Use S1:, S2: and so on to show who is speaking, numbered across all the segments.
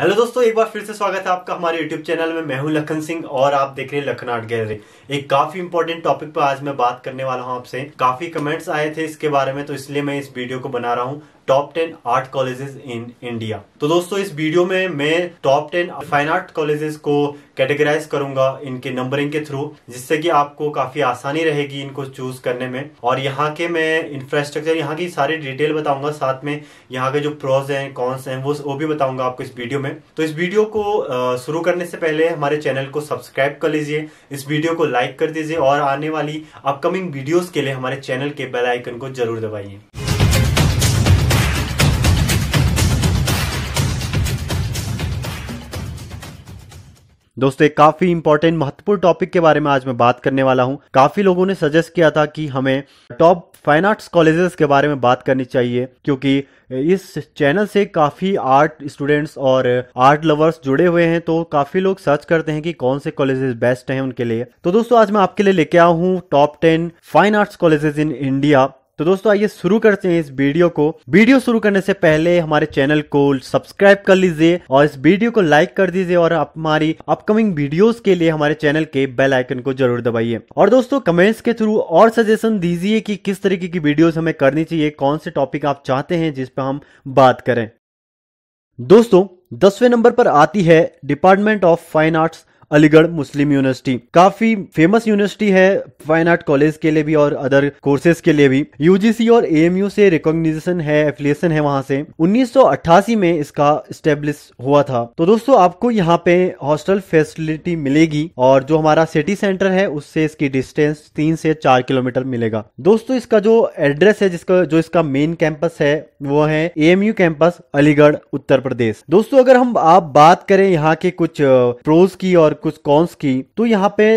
S1: hello दोस्तों एक बार फिर से स्वागत है आपका हमारे यूट्यूब चैनल में मैं हूं लखन सिंह और आप देख रहे हैं लखन आर्ट गैलरी एक काफी इंपॉर्टेंट टॉपिक पर आज मैं बात करने वाला हूं आपसे काफी कमेंट्स आए थे इसके बारे में तो इसलिए मैं इस वीडियो को बना रहा हूं top ten art colleges in India तो दोस्तों इस वीडियो में मैं top ten fine art colleges को कैटेगराइज करूंगा इनके नंबरिंग के थ्रू जिससे कि आपको काफी आसानी रहेगी इनको चूज करने में और यहाँ के मैं इंफ्रास्ट्रक्चर यहाँ की सारी डिटेल बताऊंगा साथ में यहाँ के जो प्रोज हैं कॉन्स हैं वो वो भी बताऊंगा आपको इस वीडियो में तो इस वीडियो को शुरू करने से पहले हमारे चैनल को सब्सक्राइब कर लीजिए इस वीडियो को लाइक कर दीजिए और आने वाली अपकमिंग वीडियोज के लिए हमारे चैनल के बेलाइकन को जरूर दबाइए दोस्तों एक काफी इंपॉर्टेंट महत्वपूर्ण टॉपिक के बारे में आज मैं बात करने वाला हूं काफी लोगों ने सजेस्ट किया था कि हमें टॉप फाइन आर्ट्स कॉलेजेस के बारे में बात करनी चाहिए क्योंकि इस चैनल से काफी आर्ट स्टूडेंट्स और आर्ट लवर्स जुड़े हुए हैं तो काफी लोग सर्च करते हैं कि कौन से कॉलेजेस बेस्ट हैं उनके लिए तो दोस्तों आज मैं आपके लिए लेके आया हूँ top ten fine arts colleges in India तो दोस्तों आइए शुरू करते हैं इस वीडियो को वीडियो शुरू करने से पहले हमारे चैनल को सब्सक्राइब कर लीजिए और इस वीडियो को लाइक कर दीजिए और हमारी अपकमिंग वीडियोस के लिए हमारे चैनल के बेल आइकन को जरूर दबाइए और दोस्तों कमेंट्स के थ्रू और सजेशन दीजिए कि किस तरीके की वीडियोस हमें करनी चाहिए कौन से टॉपिक आप चाहते हैं जिस पर हम बात करें दोस्तों दसवें नंबर पर आती है department of fine arts Aligarh Muslim University काफी फेमस यूनिवर्सिटी है फाइन आर्ट कॉलेज के लिए भी और अदर कोर्सेज के लिए भी यूजीसी और एएमयू से रिकॉग्निशन है एफिलियशन है वहां से 1988 में इसका स्टेब्लिश हुआ था तो दोस्तों आपको यहाँ पे हॉस्टल फैसिलिटी मिलेगी और जो हमारा सिटी सेंटर है उससे इसकी डिस्टेंस तीन से चार किलोमीटर मिलेगा दोस्तों इसका जो एड्रेस है जिसका जो इसका मेन कैंपस है वो है एएमयू कैंपस अलीगढ़ उत्तर प्रदेश दोस्तों अगर हम आप बात करें यहाँ के कुछ प्रोज की और कुछ कॉन्स की तो यहाँ पे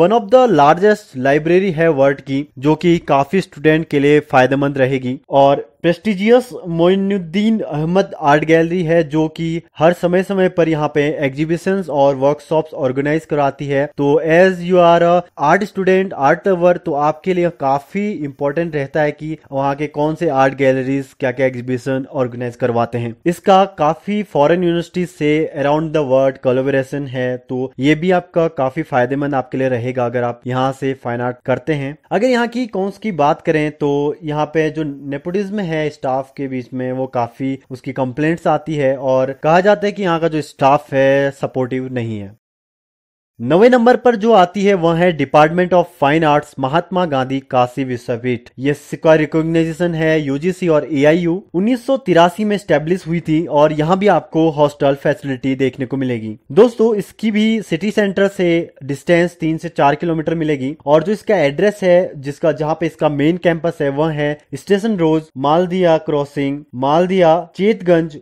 S1: one of the largest library है वर्ल्ड की जो कि काफी स्टूडेंट के लिए फायदेमंद रहेगी और prestigious Moinuddin Ahmed art gallery है जो कि हर समय समय पर यहाँ पे एग्जीबिशन और वर्कशॉप्स ऑर्गेनाइज कराती है तो as you are art student art lover तो आपके लिए काफी इंपॉर्टेंट रहता है कि वहाँ के कौन से आर्ट गैलरीज क्या क्या एग्जीबिशन ऑर्गेनाइज करवाते हैं इसका काफी फॉरेन यूनिवर्सिटीज से अराउंड द वर्ल्ड कोलोबरेशन है तो ये भी आपका काफी फायदेमंद आपके लिए रहेगा अगर आप यहाँ से फाइन आर्ट करते हैं अगर यहाँ की कौन की बात करें तो यहाँ पे जो नेपोटिज्म है है स्टाफ के बीच में वो काफी उसकी कंप्लेंट्स आती है और कहा जाता है कि यहाँ का जो स्टाफ है सपोर्टिव नहीं है नवे नंबर पर जो आती है वह है department of fine arts Mahatma Gandhi Kashi Vishwapith ये सिक्वा रिकॉग्नाइजेशन है यूजीसी और ए आई यू में स्टेब्लिश हुई थी और यहाँ भी आपको हॉस्टल फैसिलिटी देखने को मिलेगी दोस्तों इसकी भी सिटी सेंटर से डिस्टेंस तीन से चार किलोमीटर मिलेगी और जो इसका एड्रेस है जिसका जहाँ पे इसका मेन कैंपस है वह है station road Maldahiya crossing Maldahiya Chetganj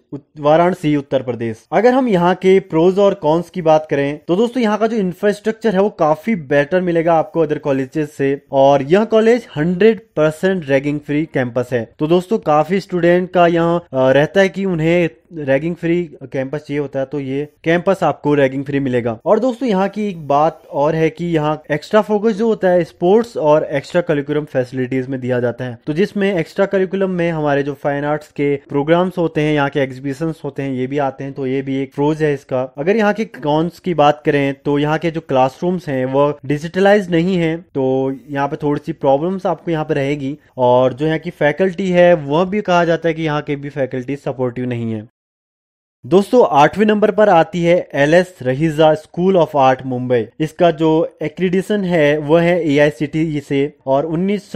S1: Varanasi Uttar Pradesh अगर हम यहाँ के प्रोज और कॉन्स की बात करें तो दोस्तों यहाँ का जो इंफ्रास्ट्रक्चर है वो काफी बेटर मिलेगा आपको अदर कॉलेजेस से और यह college 100 percent ragging free campus है तो दोस्तों काफी स्टूडेंट का यहाँ रहता है कि उन्हें रैगिंग फ्री कैंपस चाहिए होता है तो ये कैंपस आपको रैगिंग फ्री मिलेगा और दोस्तों यहाँ की एक बात और है कि यहाँ एक्स्ट्रा फोकस जो होता है स्पोर्ट्स और एक्स्ट्रा करिकुलम फैसिलिटीज में दिया जाता है तो जिसमें एक्स्ट्रा करिकुलम में हमारे जो फाइन आर्ट्स के प्रोग्राम्स होते हैं यहाँ के एग्जीबिशन होते हैं ये भी आते हैं तो ये भी एक फ्रोज है इसका अगर यहाँ के कॉन्स की बात करें तो यहाँ यहाँ के जो क्लासरूम्स हैं वो डिजिटलाइज नहीं है तो यहाँ पे थोड़ी सी प्रॉब्लम्स आपको यहाँ पे रहेगी और जो यहाँ की फैकल्टी है वह भी कहा जाता है कि यहाँ के भी फैकल्टी सपोर्टिव नहीं है दोस्तों आठवें नंबर पर आती है L S Raheja school of art Mumbai इसका जो एक्रीडिशन है वह है ए आई सी टी से और उन्नीस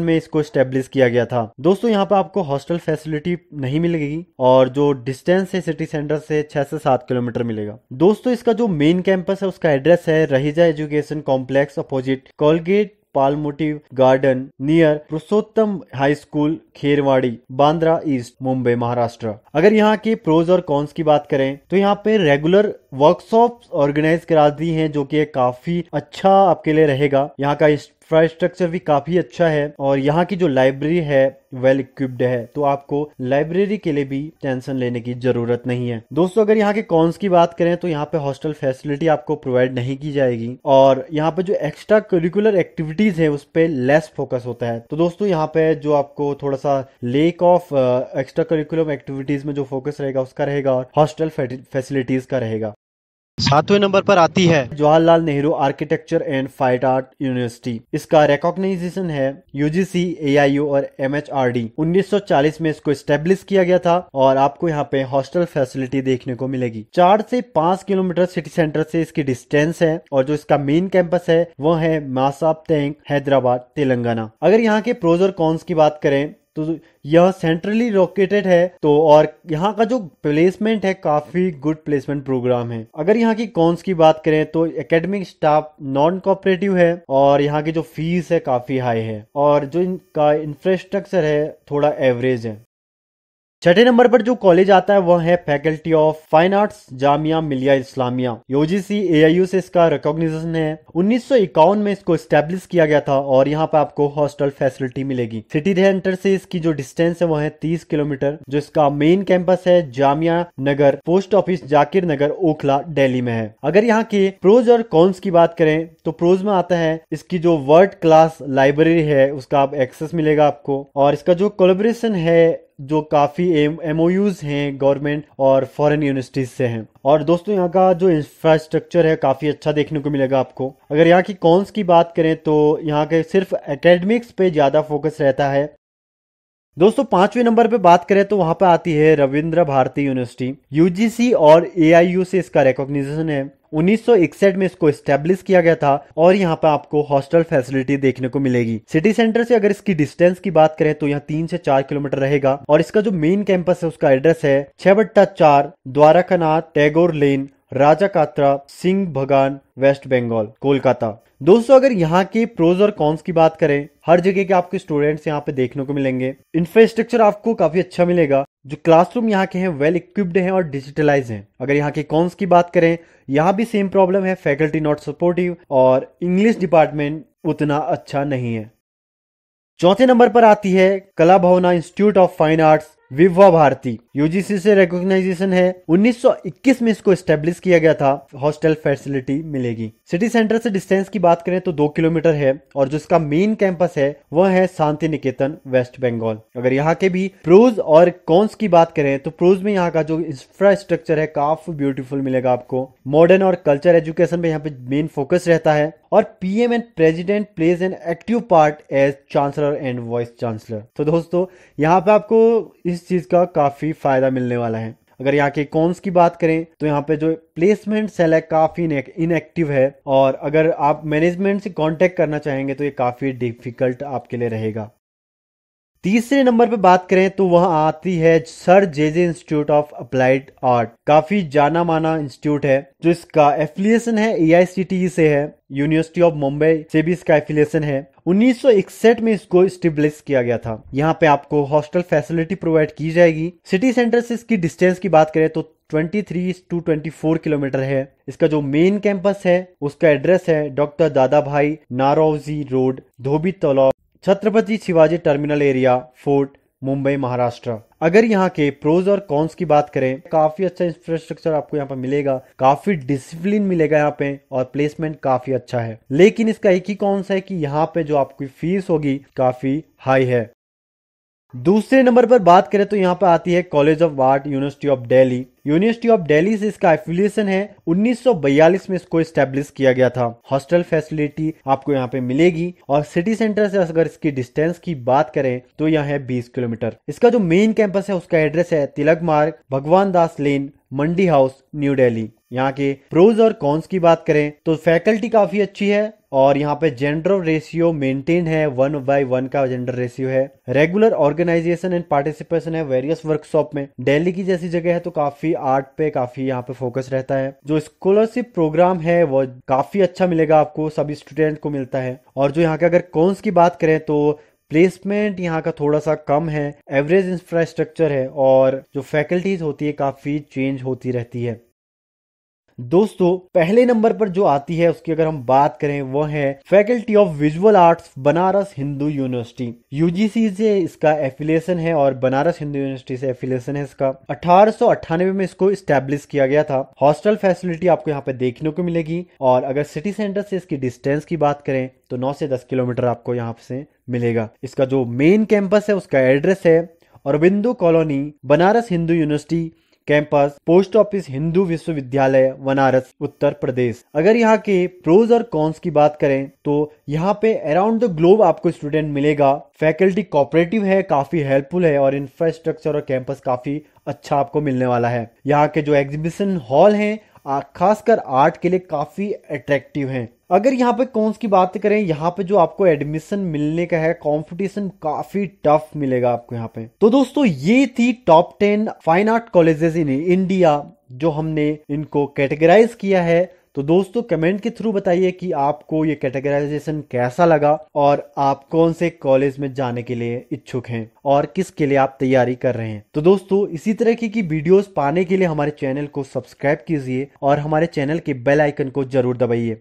S1: में इसको स्टेब्लिश किया गया था दोस्तों यहाँ पर आपको हॉस्टल फैसिलिटी नहीं मिलेगी और जो डिस्टेंस है सिटी सेंटर से छह से सात किलोमीटर मिलेगा दोस्तों इसका जो मेन कैंपस है उसका एड्रेस है Raheja education complex opposite Colgate Palmolive garden near Purushottam high school Kherwadi Bandra east Mumbai Maharashtra अगर यहाँ के प्रोज और कॉन्स की बात करें तो यहाँ पे रेगुलर वर्कशॉप ऑर्गेनाइज करा दी है जो कि काफी अच्छा आपके लिए रहेगा यहाँ का इंफ्रास्ट्रक्चर भी काफ़ी अच्छा है और यहाँ की जो लाइब्रेरी है वेल इक्विप्ड है तो आपको लाइब्रेरी के लिए भी टेंशन लेने की जरूरत नहीं है दोस्तों अगर यहाँ के कॉन्स की बात करें तो यहाँ पे हॉस्टल फैसिलिटी आपको प्रोवाइड नहीं की जाएगी और यहाँ पे जो एक्स्ट्रा करिकुलर एक्टिविटीज है उस पर लेस फोकस होता है तो दोस्तों यहाँ पे जो आपको थोड़ा सा lake of extra curriculum activities में जो फोकस रहेगा उसका रहेगा और हॉस्टल फैसिलिटीज का रहेगा सातवें नंबर पर आती है Jawaharlal Nehru architecture and fine art university इसका रिकॉग्नाइजेशन है यूजीसी एआईयू और एमएचआरडी 1940 में इसको स्टेब्लिश किया गया था और आपको यहाँ पे हॉस्टल फैसिलिटी देखने को मिलेगी चार से पांच किलोमीटर सिटी सेंटर से इसकी डिस्टेंस है और जो इसका मेन कैंपस है वो है मासाब टैंक हैदराबाद तेलंगाना अगर यहाँ के प्रोज और कॉन्स की बात करें तो यह सेंट्रली लोकेटेड है तो और यहाँ का जो प्लेसमेंट है काफी गुड प्लेसमेंट प्रोग्राम है अगर यहाँ की कॉन्स की बात करें तो एकेडमिक स्टाफ नॉन कॉपरेटिव है और यहाँ की जो फीस है काफी हाई है और जो इनका इंफ्रास्ट्रक्चर है थोड़ा एवरेज है छठे नंबर पर जो कॉलेज आता है वह है faculty of fine arts Jamia Millia Islamia UGC AIU से इसका रिकॉग्निशन है उन्नीस में इसको स्टेब्लिश किया गया था और यहाँ पे आपको हॉस्टल फैसिलिटी मिलेगी सिटी सेंटर से इसकी जो डिस्टेंस है वह है तीस किलोमीटर जो इसका मेन कैंपस है जामिया नगर पोस्ट ऑफिस जाकिर नगर ओखला डेली में है अगर यहाँ के प्रोज और कॉन्स की बात करें तो प्रोज में आता है इसकी जो वर्ल्ड क्लास लाइब्रेरी है उसका आप एक्सेस मिलेगा आपको और इसका जो कोलेबोरेशन है जो काफ़ी एम हैं गवर्नमेंट और फॉरेन यूनिवर्सिटीज से हैं और दोस्तों यहाँ का जो इंफ्रास्ट्रक्चर है काफ़ी अच्छा देखने को मिलेगा आपको अगर यहाँ की कॉन्स की बात करें तो यहाँ के सिर्फ एकेडमिक्स पे ज़्यादा फोकस रहता है दोस्तों पांचवें नंबर पे बात करें तो वहां पे आती है रविंद्र भारती यूनिवर्सिटी यूजीसी और ए से इसका रिकॉग्निशन है 1961 में इसको स्टेब्लिश किया गया था और यहाँ पे आपको हॉस्टल फैसिलिटी देखने को मिलेगी सिटी सेंटर से अगर इसकी डिस्टेंस की बात करें तो यहाँ तीन से चार किलोमीटर रहेगा और इसका जो मेन कैंपस है उसका एड्रेस है छह बट्टा चार द्वारकानाथ टैगोर लेन राजा कात्रा सिंह भगान वेस्ट बंगाल कोलकाता दोस्तों अगर यहाँ के प्रोज और कॉन्स की बात करें हर जगह के आपके स्टूडेंट्स यहाँ पे देखने को मिलेंगे इंफ्रास्ट्रक्चर आपको काफी अच्छा मिलेगा जो क्लासरूम यहाँ के हैं वेल इक्विप्ड हैं और डिजिटलाइज हैं अगर यहाँ के कॉन्स की बात करें यहाँ भी सेम प्रॉब्लम है फैकल्टी नॉट सपोर्टिव और इंग्लिश डिपार्टमेंट उतना अच्छा नहीं है चौथे नंबर पर आती है Kala Bhavana institute of fine arts Visva Bharati UGC से रिकॉग्नाइजेशन है 1921 में इसको स्टेब्लिश किया गया था हॉस्टल फैसिलिटी मिलेगी सिटी सेंटर से डिस्टेंस की बात करें तो दो किलोमीटर है और जिसका मेन कैंपस है वह है शांति निकेतन वेस्ट बंगाल अगर यहाँ के भी प्रोज और कॉन्स की बात करें तो प्रोज में यहाँ का जो इंफ्रास्ट्रक्चर है काफी ब्यूटीफुल मिलेगा आपको मॉडर्न और कल्चर एजुकेशन पे यहाँ पे मेन फोकस रहता है और PM and president plays an active part as chancellor and vice chancellor तो दोस्तों यहाँ पे आपको इस चीज का काफी फायदा मिलने वाला है अगर यहाँ के कॉन्स की बात करें तो यहाँ पे जो प्लेसमेंट सेल है काफी इनएक्टिव है और अगर आप मैनेजमेंट से कांटेक्ट करना चाहेंगे तो ये काफी डिफिकल्ट आपके लिए रहेगा तीसरे नंबर पे बात करें तो वह आती है Sir JJ institute of applied art काफी जाना माना इंस्टीट्यूट है जो इसका एफिलिएशन है ए e से है यूनिवर्सिटी ऑफ मुंबई से भी इसका एफिलिएशन है 1961 में इसको स्टेब्लिश किया गया था यहाँ पे आपको हॉस्टल फैसिलिटी प्रोवाइड की जाएगी सिटी सेंटर से इसकी डिस्टेंस की बात करें तो 23 टू 24 किलोमीटर है इसका जो मेन कैंपस है उसका एड्रेस है डॉक्टर दादा भाई Naoroji road Dhobi Talao Chhatrapati Shivaji terminal area Fort Mumbai Maharashtra अगर यहाँ के प्रोज और कॉन्स की बात करें काफी अच्छा इंफ्रास्ट्रक्चर आपको यहाँ पर मिलेगा काफी डिसिप्लिन मिलेगा यहाँ पे और प्लेसमेंट काफी अच्छा है लेकिन इसका एक ही कॉन्स है कि यहाँ पे जो आपकी फीस होगी काफी हाई है दूसरे नंबर पर बात करें तो यहाँ पे आती है college of art university of Delhi university of Delhi से इसका एफिलियेशन है 1942 में इसको स्टेब्लिश किया गया था हॉस्टल फैसिलिटी आपको यहाँ पे मिलेगी और सिटी सेंटर से अगर इसकी डिस्टेंस की बात करें तो यह है 20 किलोमीटर इसका जो मेन कैंपस है उसका एड्रेस है Tilak Marg Bhagwan Das lane Mandi house New Delhi यहाँ के प्रोज और कॉन्स की बात करें तो फैकल्टी काफी अच्छी है और यहाँ पे जेंडर रेशियो मेंटेन है वन बाई वन का जेंडर रेशियो है रेगुलर ऑर्गेनाइजेशन एंड पार्टिसिपेशन है वेरियस वर्कशॉप में दिल्ली की जैसी जगह है तो काफी आर्ट पे काफी यहाँ पे फोकस रहता है जो स्कॉलरशिप प्रोग्राम है वो काफी अच्छा मिलेगा आपको सभी स्टूडेंट को मिलता है और जो यहाँ के अगर कॉन्स की बात करें तो प्लेसमेंट यहाँ का थोड़ा सा कम है एवरेज इंफ्रास्ट्रक्चर है और जो फैकल्टीज होती है काफ़ी चेंज होती रहती है दोस्तों पहले नंबर पर जो आती है उसकी अगर हम बात करें वो है faculty of visual arts Banaras Hindu university UGC से इसका एफिलिएशन है और बनारस हिंदू यूनिवर्सिटी से एफिलिएशन है इसका अठारह में इसको स्टेब्लिश किया गया था हॉस्टल फैसिलिटी आपको यहाँ पे देखने को मिलेगी और अगर सिटी सेंटर से इसकी डिस्टेंस की बात करें तो नौ से दस किलोमीटर आपको यहाँ से मिलेगा इसका जो मेन कैंपस है उसका एड्रेस है Bindu colony Banaras Hindu university campus post office Hindu Vishwavidyalaya Banaras उत्तर प्रदेश अगर यहाँ के प्रोज और कॉन्स की बात करें तो यहाँ पे अराउंड द ग्लोब आपको स्टूडेंट मिलेगा फैकल्टी कॉपरेटिव है काफी हेल्पफुल है और इंफ्रास्ट्रक्चर और कैंपस काफी अच्छा आपको मिलने वाला है यहाँ के जो एग्जीबिशन हॉल हैं खासकर आर्ट के लिए काफ़ी अट्रैक्टिव हैं अगर यहाँ पे कौन की बात करें यहाँ पे जो आपको एडमिशन मिलने का है कंपटीशन काफी टफ मिलेगा आपको यहाँ पे तो दोस्तों ये थी top ten fine art colleges in India जो हमने इनको कैटेगराइज किया है तो दोस्तों कमेंट के थ्रू बताइए कि आपको ये कैटेगराइजेशन कैसा लगा और आप कौन से कॉलेज में जाने के लिए इच्छुक हैं और किसके लिए आप तैयारी कर रहे हैं तो दोस्तों इसी तरह की, की वीडियोस पाने के लिए हमारे चैनल को सब्सक्राइब कीजिए और हमारे चैनल के बेल आइकन को जरूर दबाइए